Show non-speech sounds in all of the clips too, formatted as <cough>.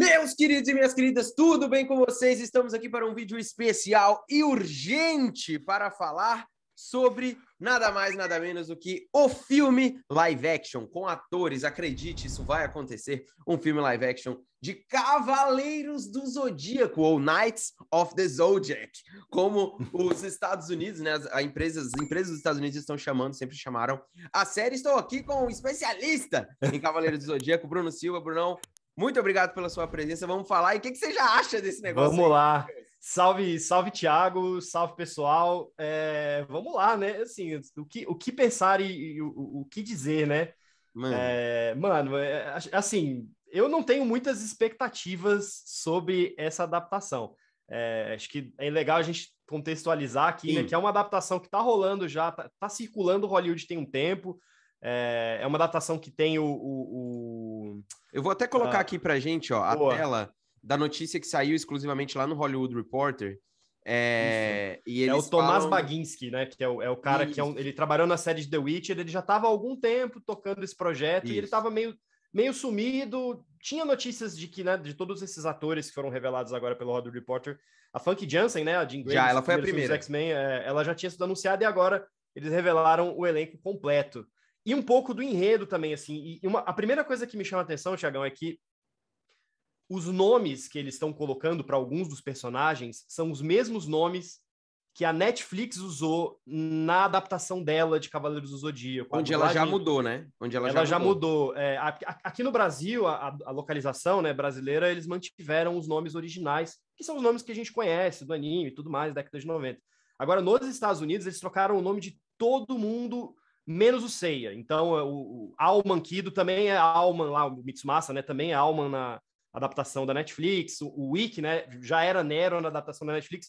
Meus queridos e minhas queridas, tudo bem com vocês? Estamos aqui para um vídeo especial e urgente para falar sobre nada mais, nada menos do que o filme live action com atores. Acredite, isso vai acontecer. Um filme live action de Cavaleiros do Zodíaco, ou Knights of the Zodiac, como os Estados Unidos, né? As, empresa, as empresas dos Estados Unidos estão chamando, sempre chamaram a série. Estou aqui com um especialista em Cavaleiros do Zodíaco, Bruno Silva. Brunão, muito obrigado pela sua presença. Vamos falar. E o que, que, você já acha desse negócio? Vamos aí? lá. Salve, salve, Thiago. Salve, pessoal. É, vamos lá, né? Assim, o que, o que pensar e, e o, o que dizer, né? Mano, é, mano é, assim, eu não tenho muitas expectativas sobre essa adaptação. É, acho que é legal a gente contextualizar aqui, né, que é uma adaptação que está rolando já, está tá circulando Hollywood tem um tempo. É, é uma datação que tem o, o, o... Eu vou até colocar ah, aqui para gente ó, a boa. tela da notícia que saiu exclusivamente lá no Hollywood Reporter. É, é o Tomás falam... Baginski, né? Que é o, é o cara Isso. que é um, ele trabalhou na série de The Witcher, ele já estava há algum tempo tocando esse projeto Isso. e ele estava meio, meio sumido. Tinha notícias de que, né, de todos esses atores que foram revelados agora pelo Hollywood Reporter, a Funk Jansen, né, a Jean Grey, já, ela foi a primeira. X-Men, é, ela já tinha sido anunciada e agora eles revelaram o elenco completo. E um pouco do enredo também, assim. E uma, a primeira coisa que me chama a atenção, Tiagão, é que os nomes que eles estão colocando para alguns dos personagens são os mesmos nomes que a Netflix usou na adaptação dela de Cavaleiros do Zodíaco. Onde ela já mudou, né? Onde ela, ela já mudou. mudou. É, aqui no Brasil, a, a, localização né, brasileira, eles mantiveram os nomes originais, que são os nomes que a gente conhece, do anime e tudo mais, década de 90. Agora, nos Estados Unidos, eles trocaram o nome de todo mundo menos o Seiya. Então, é, o, o Alman Kido também é Alman lá, o Mitsumasa, né? Também é Alman na adaptação da Netflix. O, o Wiki, né? Já era Nero na adaptação da Netflix.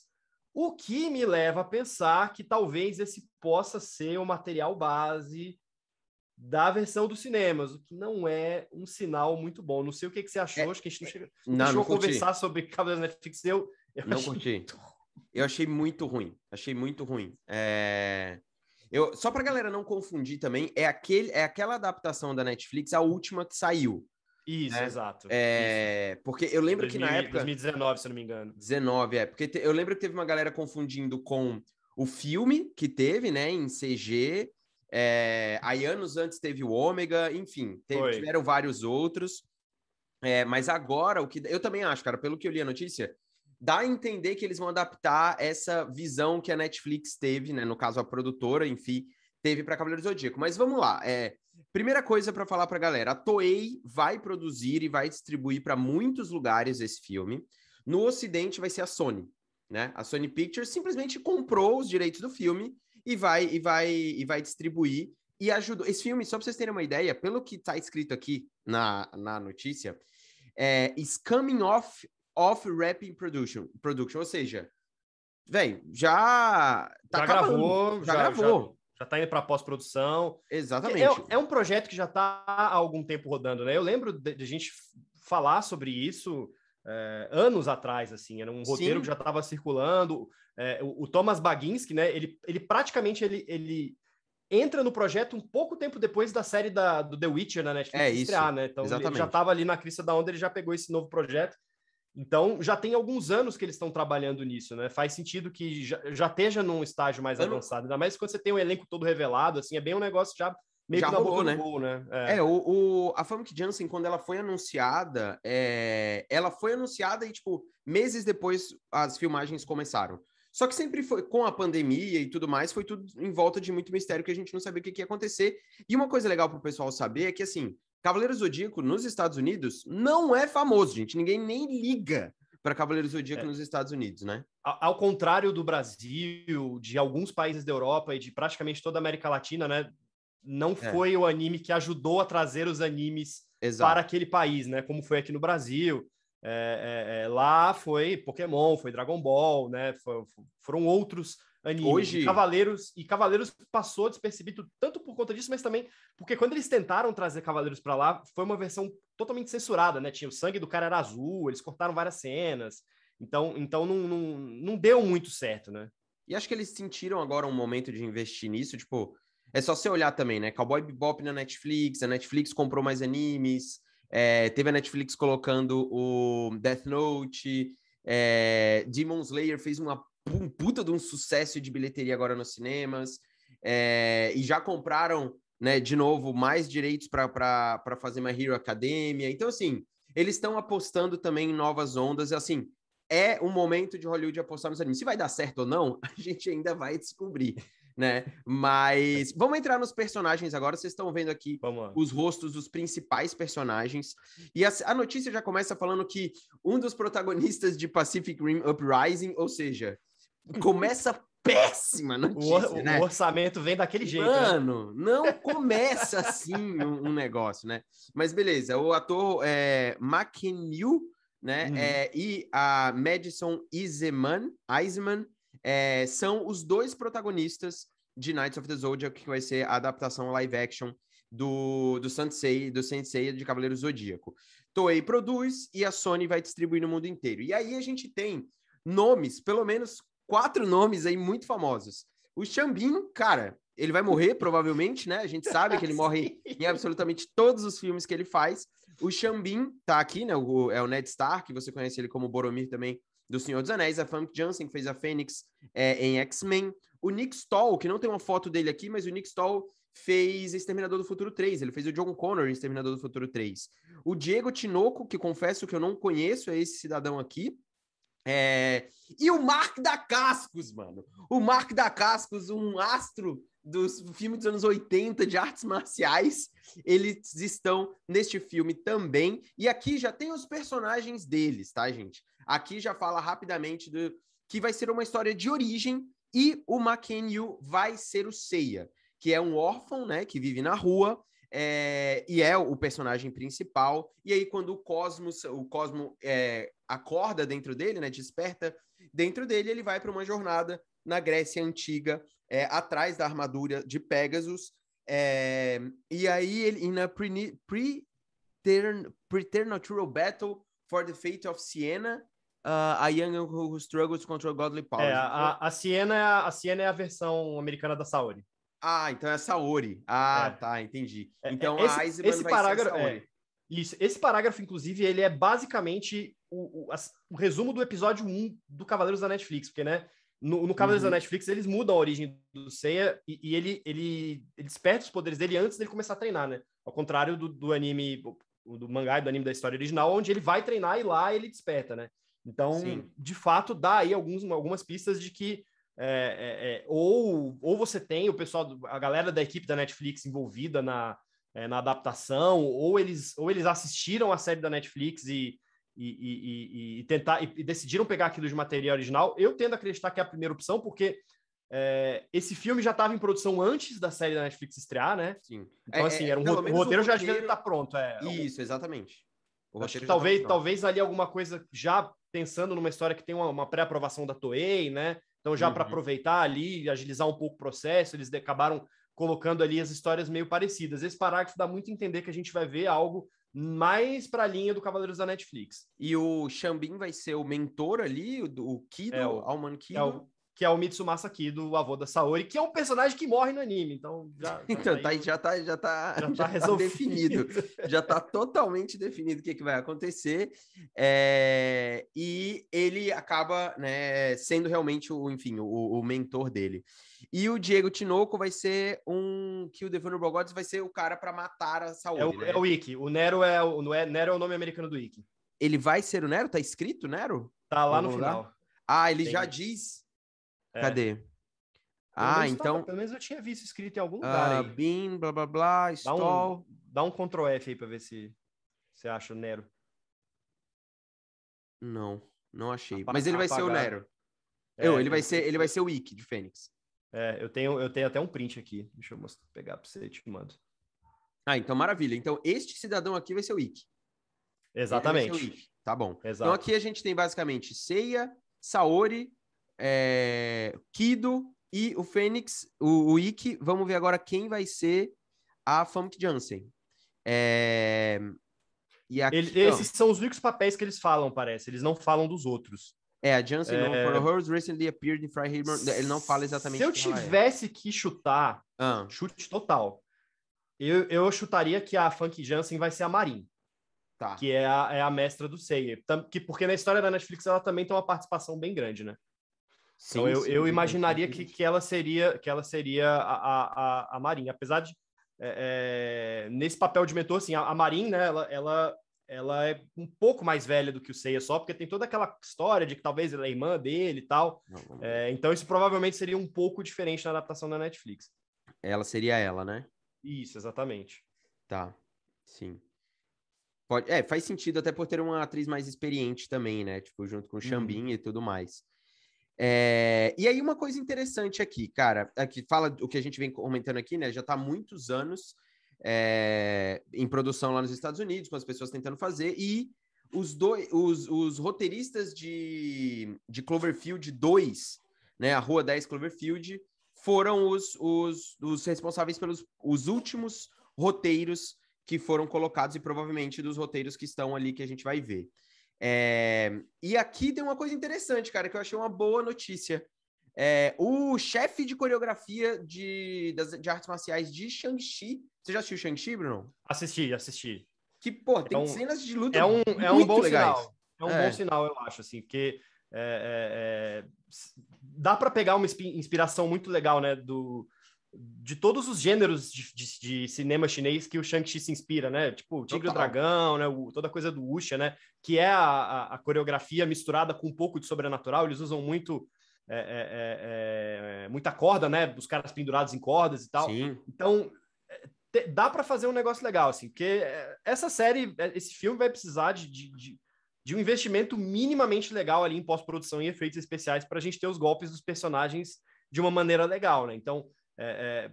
O que me leva a pensar que talvez esse possa ser o material base da versão dos cinemas, o que não é um sinal muito bom. Não sei o que, que você achou, é, acho que a gente não, chegou. É, não, deixou conversar sobre Cavaleiros da Netflix. Eu, eu não curti. Muito... Eu achei muito ruim. Achei muito ruim. É... Eu, só pra galera não confundir também, é, aquele, é aquela adaptação da Netflix, a última que saiu. Isso, né? exato. É, Isso. Porque eu lembro 2000, que na época. 2019, se não me engano. 19, é. Porque te, eu lembro que teve uma galera confundindo com o filme que teve, né, em CG. É, aí anos antes teve o Ômega, enfim, teve, tiveram vários outros. É, mas agora, o que. Eu também acho, cara, pelo que eu li a notícia, dá a entender que eles vão adaptar essa visão que a Netflix teve, né? No caso, a produtora, enfim, teve para Cavaleiro Zodíaco. Mas vamos lá. É, primeira coisa para falar para a galera: a Toei vai produzir e vai distribuir para muitos lugares esse filme. No Ocidente vai ser a Sony, né? A Sony Pictures simplesmente comprou os direitos do filme e vai e vai e vai distribuir e ajudou. Esse filme, só para vocês terem uma ideia, pelo que está escrito aqui na, na notícia, é Is Coming Off of Rapping Production, production ou seja, velho, já tá já acabando, gravou, já, já gravou. Já, já tá indo para pós-produção. Exatamente. É, é, é, um projeto que já tá há algum tempo rodando, né? Eu lembro de, de gente falar sobre isso é, anos atrás, assim, era um roteiro Sim. que já estava circulando. É, o, o, Thomas Baginski, né? Ele, ele praticamente ele, ele entra no projeto um pouco tempo depois da série da, do The Witcher na né? Netflix é isso, estrear, né? Então exatamente. ele já estava ali na crista da onda, ele já pegou esse novo projeto. Então, já tem alguns anos que eles estão trabalhando nisso, né? Faz sentido que já, já esteja num estágio mais avançado, ainda mais quando você tem um elenco todo revelado, assim, é bem um negócio já meio já que na rolou, né? Gol, né? É, é o, o, a Famke Janssen, quando ela foi anunciada, é, ela foi anunciada e, tipo, meses depois as filmagens começaram. Só que sempre foi, com a pandemia e tudo mais, foi tudo em volta de muito mistério que a gente não sabia o que ia acontecer. E uma coisa legal para o pessoal saber é que, assim, Cavaleiro Zodíaco nos Estados Unidos não é famoso, gente. Ninguém nem liga para Cavaleiro Zodíaco é. nos Estados Unidos, né? Ao contrário do Brasil, de alguns países da Europa e de praticamente toda a América Latina, né? Não é. foi o anime que ajudou a trazer os animes Exato. para aquele país, né? Como foi aqui no Brasil. É, é, é lá foi Pokémon, foi Dragon Ball, né? foram outros anime. Hoje... E Cavaleiros, e Cavaleiros passou despercebido tanto por conta disso, mas também porque quando eles tentaram trazer Cavaleiros para lá, foi uma versão totalmente censurada, né? Tinha o sangue do cara era azul, eles cortaram várias cenas. Então, então não, não, não deu muito certo, né? E acho que eles sentiram agora um momento de investir nisso, tipo, é só você olhar também, né? Cowboy Bebop na Netflix, a Netflix comprou mais animes, é, teve a Netflix colocando o Death Note, é, Demon Slayer fez uma um puta de um sucesso de bilheteria agora nos cinemas, é, e já compraram, né, de novo, mais direitos para fazer My Hero Academia. Então, assim, eles estão apostando também em novas ondas, assim, é um momento de Hollywood apostar nos animes. Se vai dar certo ou não, <laughs> a gente ainda vai descobrir, né? Mas vamos entrar nos personagens agora. Vocês estão vendo aqui os rostos dos principais personagens. E a, a, notícia já começa falando que um dos protagonistas de Pacific Rim Uprising, ou seja, começa péssima notícia, o, né? o orçamento vem daquele jeito. Né? Mano, né? não começa assim <laughs> um, um, negócio, né? Mas beleza, o ator é, né? Uhum. É, e a Madison Eisenman, é, são os dois protagonistas de Knights of the Zodiac, que vai ser a adaptação live action do, do Sensei, do Sensei de Cavaleiro Zodíaco. Toei produz e a Sony vai distribuir no mundo inteiro. E aí a gente tem nomes, pelo menos quatro nomes aí muito famosos. O Xambim, cara, ele vai morrer provavelmente, né? A gente sabe que ele <laughs> ah, morre em absolutamente todos os filmes que ele faz. O Xambim tá aqui, né? O, é o Ned Stark, você conhece ele como Boromir também do Senhor dos Anéis. A Funk Johnson, que fez a Fênix é, em X-Men. O Nick Stoll, que não tem uma foto dele aqui, mas o Nick Stoll fez Exterminador do Futuro 3, ele fez o John Connor em Exterminador do Futuro 3. O Diego Tinoco, que confesso que eu não conheço, é esse cidadão aqui, é... E o Mark da Cascos, mano. O Mark da Cascos, um astro dos filmes dos anos 80 de artes marciais, eles estão neste filme também. E aqui já tem os personagens deles, tá, gente? Aqui já fala rapidamente do que vai ser uma história de origem e o Makenyu vai ser o Seiya, que é um órfão, né, que vive na rua é, e é o personagem principal. E aí, quando o cosmos, o cosmo é, acorda dentro dele, né, desperta dentro dele, ele vai para uma jornada na Grécia antiga, é, atrás da armadura de Pegasus. e aí, ele, in a preternatural battle for the fate of Siena, Uh, a Young Who Struggles Contra Godly Power. É, então a, a, Siena é a, a Siena é a versão americana da Saori. Ah, então é Saori. Ah, é. tá, entendi. É, então é, esse, a Eisenman esse vai parágrafo, ser é, Saori. isso, esse parágrafo, inclusive, ele é basicamente o, o, o, resumo do episódio 1 do Cavaleiros da Netflix, porque, né, no, no Cavaleiros uhum. da Netflix, eles mudam a origem do Seiya e, e, ele, ele, ele desperta os poderes dele antes dele começar a treinar, né? Ao contrário do, do anime, do mangá e do anime da história original, onde ele vai treinar e lá ele desperta, né? Então, Sim. de fato, dá aí alguns, algumas pistas de que é, é, é, ou, ou você tem o pessoal, a galera da equipe da Netflix envolvida na, é, na adaptação, ou eles, ou eles assistiram a série da Netflix e, e, e, e tentar, e, decidiram pegar aquilo de material original. Eu tendo a acreditar que é a primeira opção, porque é, esse filme já estava em produção antes da série da Netflix estrear, né? Sim. Então, assim, era um ro roteiro, roteiro, já devia estar tá pronto. É, Isso, exatamente. Tá talvez, talvez ali alguma coisa já pensando numa história que tem uma, uma pré-aprovação da Toei, né? Então, já uhum. para aproveitar ali, agilizar um pouco o processo, eles acabaram colocando ali as histórias meio parecidas. Esse parágrafo dá muito a entender que a gente vai ver algo mais para a linha do Cavaleiros da Netflix. E o Xambin vai ser o mentor ali, o, o Kido, é o Alman Kido. É o, que é o Mitsumasa Kido, do avô da Saori, que é um personagem que morre no anime. Então, já, <laughs> já então tá, tá aí, já tá, já tá, <laughs> já, tá já tá, resolvido. definido. já tá totalmente definido o que, que vai acontecer. É... E ele acaba né, sendo realmente o, enfim, o, o, mentor dele. E o Diego Tinoco vai ser um que o The Vulnerable vai ser o cara para matar a Saori. É o, né? é o Ikki. O Nero é o, é, Nero é o nome americano do Ikki. Ele vai ser o Nero? Tá escrito Nero? Tá lá no, no final. Ah, ele Entendi. já diz é. Cadê? Ah, tá então. Estava, pelo menos eu tinha visto escrito em algum ah, lugar. Uh, aí. Bin, blá blá blá, stall. Dá um, dá um Ctrl F aí pra ver se você acha o Nero. Não, não achei. Apa Mas ele vai ser o Nero. É, eu, ele vai ser, ele vai ser o Wiki de Fênix. É, eu tenho, eu tenho até um print aqui. Deixa eu mostrar, pegar para você, te mando. Ah, então maravilha. Então este cidadão aqui vai ser o Wiki. Exatamente. O Tá bom. Então, Exato. Então aqui a gente tem basicamente Seiya, Saori, é, Kido e o Fênix, o, o Ikki. Vamos ver agora quem vai ser a Famke Jansen. É... E aqui, Ele, esses são os únicos papéis que eles falam, parece. Eles não falam dos outros. É, a Jansen, é... for recently appeared in Fry Haber. Ele não fala exatamente. Se eu é. tivesse é. que chutar, ah. chute total, eu, eu chutaria que a Funk Jansen vai ser a Marin. Tá. Que é a, é a mestra do Seiya. Que, porque na história da Netflix ela também tem uma participação bem grande, né? Então, sim, então eu, sim, eu imaginaria que, que ela seria que ela seria a, a, a Marin, apesar de é, é, nesse papel de mentor, assim, a, a Marin, né, ela, ela, ela é um pouco mais velha do que o Seiya só, porque tem toda aquela história de que talvez ela é irmã dele e tal. Não, não, não. É, então isso provavelmente seria um pouco diferente na adaptação da Netflix. Ela seria ela, né? Isso, exatamente. Tá, sim. Pode, é, faz sentido até por ter uma atriz mais experiente também, né? Tipo, junto com o uhum. Xambin uhum. e tudo mais. É, e aí, uma coisa interessante aqui, cara, é que fala o que a gente vem comentando aqui, né? Já está há muitos anos é, em produção lá nos Estados Unidos, com as pessoas tentando fazer, e os, dois, os, os roteiristas de, de Cloverfield 2, né? A Rua 10 Cloverfield, foram os, os, os responsáveis pelos os últimos roteiros que foram colocados e provavelmente dos roteiros que estão ali que a gente vai ver. É, e aqui tem uma coisa interessante, cara, que eu achei uma boa notícia. É, o chefe de coreografia de, das, de artes marciais de Shang-Chi. Você já assistiu Shang-Chi, Bruno? Assisti, assisti. Que, pô, é tem é um, cenas de luta. É um, é um bom legais. sinal. É um é. bom sinal, eu acho, assim, porque é, dá para pegar uma inspiração muito legal, né, do, de todos os gêneros de, de, de cinema chinês que o Shang-Chi se inspira, né? Tipo, o Tigre e o Dragão, né? O, toda a coisa do Wuxia, né? Que é a, a, a, coreografia misturada com um pouco de sobrenatural. Eles usam muito... É, é, é, é muita corda, né? Os caras pendurados em cordas e tal. Sim. Então, é, te, dá para fazer um negócio legal, assim. Porque é, essa série, esse filme vai precisar de, de de um investimento minimamente legal ali em pós-produção e efeitos especiais para a gente ter os golpes dos personagens de uma maneira legal, né? Então, é, é,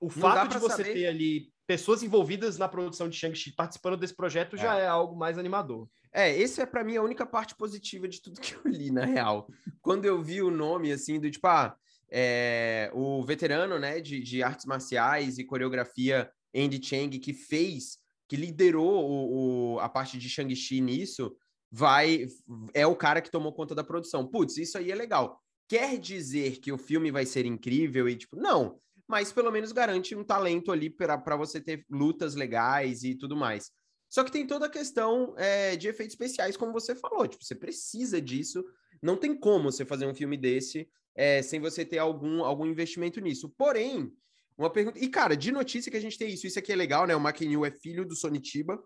o fato de você saber... ter ali pessoas envolvidas na produção de Shang-Chi participando desse projeto é. já é algo mais animador. É, esse é para mim a única parte positiva de tudo que eu li, na real. Quando eu vi o nome, assim, do tipo, ah, é, o veterano, né, de, de artes marciais e coreografia Andy Chang, que fez, que liderou o, o a parte de Shang-Chi nisso, vai, é o cara que tomou conta da produção. Putz, isso aí é legal. Quer dizer que o filme vai ser incrível e, tipo, não mas pelo menos garante um talento ali para você ter lutas legais e tudo mais. Só que tem toda a questão é, de efeitos especiais, como você falou. Tipo, você precisa disso. Não tem como você fazer um filme desse é, sem você ter algum, algum investimento nisso. Porém, uma pergunta. E, cara, de notícia que a gente tem isso. Isso aqui é legal, né? O Makinyu é filho do Sonitiba.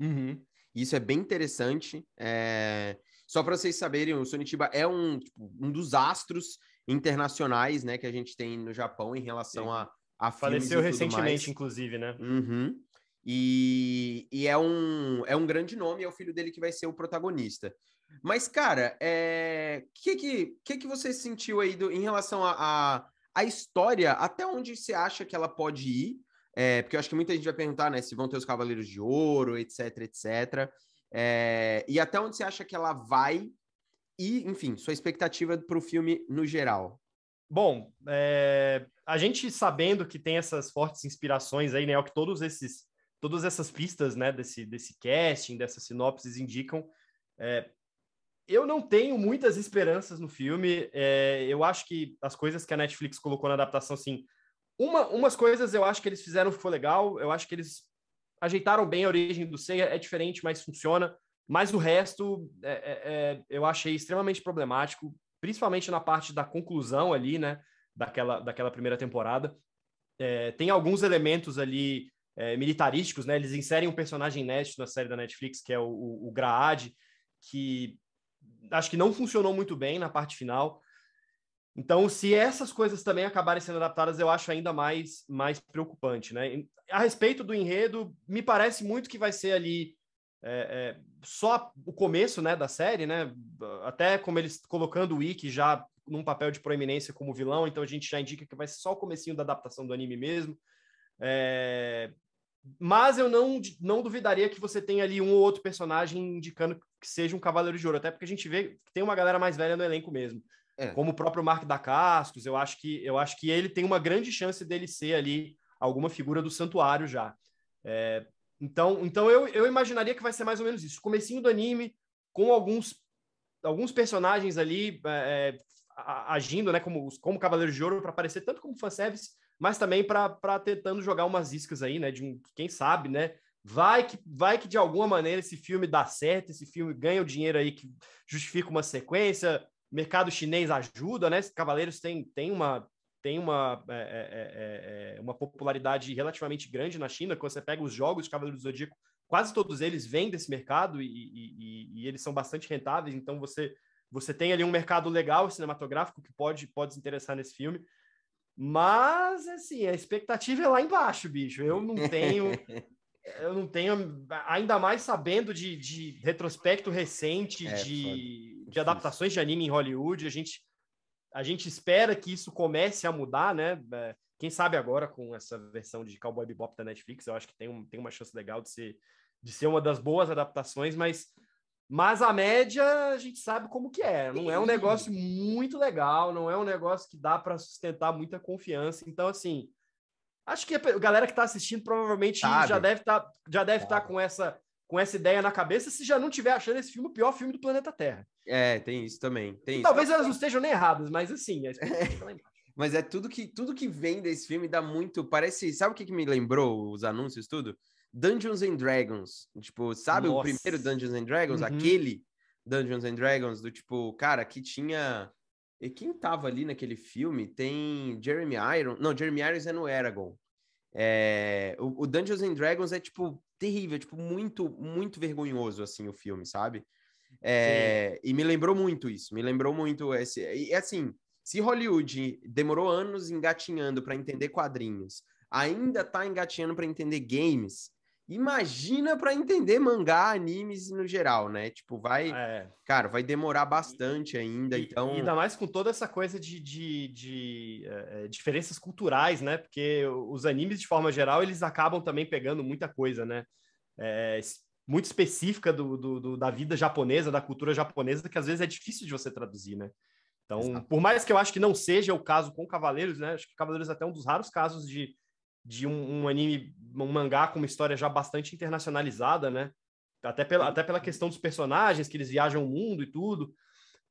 Uhum. Isso é bem interessante. É... Só para vocês saberem, o Sonitiba é um, tipo, um dos astros internacionais, né, que a gente tem no Japão em relação Sim. a, a Faleceu recentemente, mais. inclusive, né? Uhum. E, e, é, um, é um grande nome, é o filho dele que vai ser o protagonista. Mas, cara, o é... que, que, que, que você sentiu aí do, em relação à a, a, a, história? Até onde você acha que ela pode ir? É, porque eu acho que muita gente vai perguntar, né? Se vão ter os Cavaleiros de Ouro, etc, etc. É, e até onde você acha que ela vai e, enfim, sua expectativa para o filme no geral. Bom, é... a gente sabendo que tem essas fortes inspirações aí, né? O que todos esses, todas essas pistas, né? Desse, desse casting, dessas sinopses indicam. É... Eu não tenho muitas esperanças no filme. É... Eu acho que as coisas que a Netflix colocou na adaptação, assim, uma, umas coisas eu acho que eles fizeram que foi legal. Eu acho que eles ajeitaram bem a origem do Seiya. É diferente, mas funciona. Mas o resto é, é, é, eu achei extremamente problemático, principalmente na parte da conclusão ali, né? Daquela, daquela primeira temporada. É, tem alguns elementos ali é, militarísticos, né? Eles inserem um personagem inédito na série da Netflix, que é o, o, o Graad, que acho que não funcionou muito bem na parte final. Então, se essas coisas também acabarem sendo adaptadas, eu acho ainda mais, mais preocupante, né? A respeito do enredo, me parece muito que vai ser ali é, é, só o começo né, da série, né? Até como eles colocando o Ikki já num papel de proeminência como vilão, então a gente já indica que vai ser só o comecinho da adaptação do anime mesmo. É... Mas eu não, não duvidaria que você tenha ali um ou outro personagem indicando que seja um Cavaleiro de Ouro, até porque a gente vê que tem uma galera mais velha no elenco mesmo. É. Como o próprio Mark da Castos, eu acho que eu acho que ele tem uma grande chance dele ser ali alguma figura do santuário já. É, então, então eu, eu imaginaria que vai ser mais ou menos isso. Comecinho do anime, com alguns, alguns personagens ali é, é agindo, né? Como, como Cavaleiros de Ouro, para aparecer tanto como fanservice, mas também para tentando jogar umas iscas aí, né? De um, quem sabe, né? Vai que, vai que de alguma maneira esse filme dá certo, esse filme ganha o dinheiro aí que justifica uma sequência, mercado chinês ajuda, né? Cavaleiros tem, tem uma tem uma, é, é, uma popularidade relativamente grande na China. Quando você pega os jogos de Cavaleiro do Zodíaco, quase todos eles vêm desse mercado e, e, e, eles são bastante rentáveis. Então você você tem ali um mercado legal cinematográfico que pode pode se interessar nesse filme. Mas assim a expectativa é lá embaixo, bicho. Eu não tenho <laughs> eu não tenho ainda mais sabendo de, de retrospecto recente é, de, de adaptações de anime em Hollywood. A gente a gente espera que isso comece a mudar, né? É, quem sabe agora com essa versão de Cowboy Bebop da Netflix, eu acho que tem, um, tem uma chance legal de ser, de ser uma das boas adaptações, mas, mas a média a gente sabe como que é. Não é um negócio muito legal, não é um negócio que dá para sustentar muita confiança. Então, assim, acho que a galera que está assistindo provavelmente sabe. já deve tá, estar tá com essa com essa ideia na cabeça se já não tiver achando esse filme o pior filme do planeta Terra. É, tem isso também. Tem isso. Talvez elas não estejam nem erradas, mas assim, a tá <laughs> Mas é tudo que tudo que vem desse filme dá muito. Parece. Sabe o que, que me lembrou os anúncios, tudo? Dungeons and Dragons. Tipo, sabe Nossa. o primeiro Dungeons and Dragons? Uhum. Aquele Dungeons and Dragons, do tipo, cara, que tinha. E quem tava ali naquele filme tem Jeremy Irons. Não, Jeremy Irons é no Eragon. É... O, o Dungeons and Dragons é tipo terrível, tipo, muito, muito vergonhoso, assim, o filme, sabe? É, e me lembrou muito isso, me lembrou muito esse. E assim, se Hollywood demorou anos engatinhando para entender quadrinhos, ainda tá engatinhando para entender games, Imagina para entender mangá, animes no geral, né? Tipo, vai. É. Cara, vai demorar bastante ainda. E, então. ainda mais com toda essa coisa de, de, de é, é, diferenças culturais, né? Porque os animes, de forma geral, eles acabam também pegando muita coisa, né? É, muito específica do, do, do, da vida japonesa, da cultura japonesa, que às vezes é difícil de você traduzir, né? Então, Exato. por mais que eu acho que não seja o caso com Cavaleiros, né? Acho que Cavaleiros é até um dos raros casos de de um, um, anime, um mangá com uma história já bastante internacionalizada, né? Até pela, até pela uhum. questão dos personagens, que eles viajam o mundo e tudo.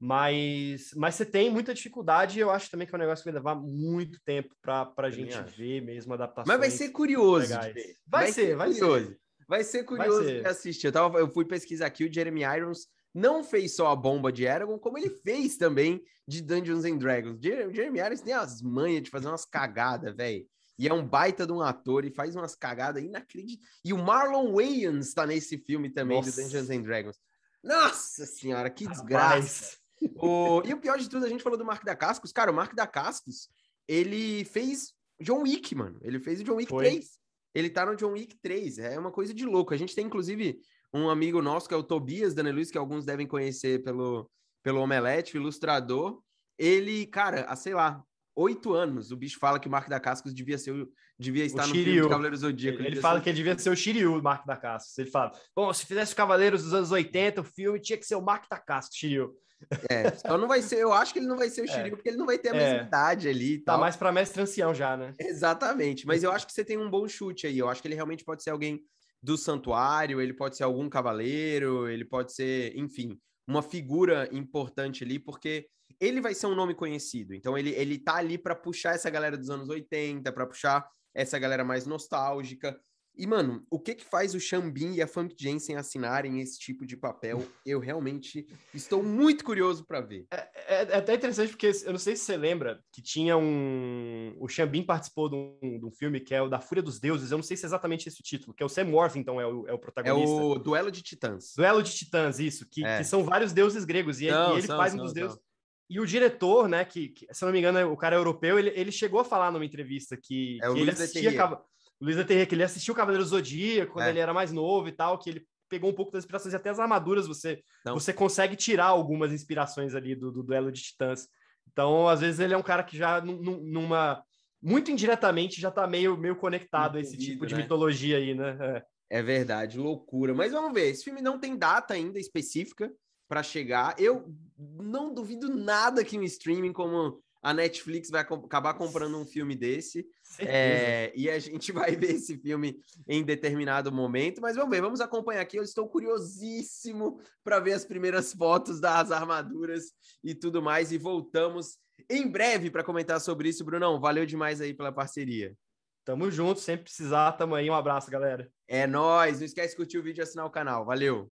Mas, mas você tem muita dificuldade, eu acho também que é um negócio que vai levar muito tempo para a gente acho. ver mesmo adaptação. Mas vai ser curioso vai, vai, ser, vai curioso. ser. Vai ser curioso vai ser. assistir. Eu, tava, eu fui pesquisar aqui, o Jeremy Irons não fez só a bomba de Eragon, como ele <laughs> fez também de Dungeons and Dragons. O Jeremy Irons tem as manhas de fazer umas cagadas, velho. E é um baita de um ator e faz umas cagadas inacreditáveis. E o Marlon Wayans está nesse filme também, Nossa. do Dungeons and Dragons. Nossa senhora, que desgraça! o... E o pior de tudo, a gente falou do Mark da Cascos. Cara, o Mark da Cascos, ele fez John Wick, mano. Ele fez o John Wick Foi. 3. Ele tá no John Wick 3. É uma coisa de louco. A gente tem, inclusive, um amigo nosso, que é o Tobias Daneluiz, que alguns devem conhecer pelo, pelo Omelete, ilustrador. Ele, cara, a, ah, sei lá, oito anos. O bicho fala que o Mark da Cascos devia, ser, devia estar o no filme do Cavaleiros do Zodíaco. Ele, ele fala ser... que ele devia ser o Shiryu, o Mark da Cascos. Ele fala, bom, se fizesse Cavaleiros dos anos 80, o filme tinha que ser o Mark da Cascos, Shiryu. É, só então não vai ser, eu acho que ele não vai ser o <laughs> é. Shiryu, porque ele não vai ter a é. mesma é. idade ali tá tal. Tá mais pra mestre ancião já, né? Exatamente, mas eu acho que você tem um bom chute aí, eu acho que ele realmente pode ser alguém do santuário, ele pode ser algum cavaleiro, ele pode ser, enfim, uma figura importante ali, porque ele vai ser um nome conhecido. Então ele, ele tá ali para puxar essa galera dos anos 80, para puxar essa galera mais nostálgica. E, mano, o que que faz o Xambin e a Funk Jensen assinarem esse tipo de papel? Eu realmente estou muito curioso para ver. É, é, é, até interessante porque eu não sei se você lembra que tinha um. O Xambin participou de um, de um, filme que é o Da Fúria dos Deuses, eu não sei se é exatamente esse o título, que é o Sam Worthington, é o, é o protagonista. É o Duelo de Titãs. Duelo de Titãs, isso, que, é. que são vários deuses gregos. E, não, e ele são, faz um dos deuses. E o diretor, né, que, que, se não me engano, o cara é europeu, ele, ele chegou a falar numa entrevista que, é que ele assistia Cav... Luiz Leterrier, que ele assistiu Cavaleiro Zodíaco quando é. ele era mais novo e tal, que ele pegou um pouco das inspirações e até as armaduras você não. você consegue tirar algumas inspirações ali do, do, duelo de titãs. Então, às vezes ele é um cara que já numa muito indiretamente já tá meio meio conectado a esse tipo de né? mitologia aí, né? É. é verdade, loucura. Mas vamos ver, esse filme não tem data ainda específica para chegar. Eu não duvido nada que um streaming como a Netflix vai acabar comprando um filme desse. É, e a gente vai ver esse filme em determinado momento. Mas vamos ver, vamos acompanhar aqui. Eu estou curiosíssimo para ver as primeiras fotos das armaduras e tudo mais. E voltamos em breve para comentar sobre isso. Brunão, valeu demais aí pela parceria. Tamo junto, sempre precisar, tamo aí. Um abraço, galera. É nóis. Não esquece de curtir o vídeo e assinar o canal. Valeu.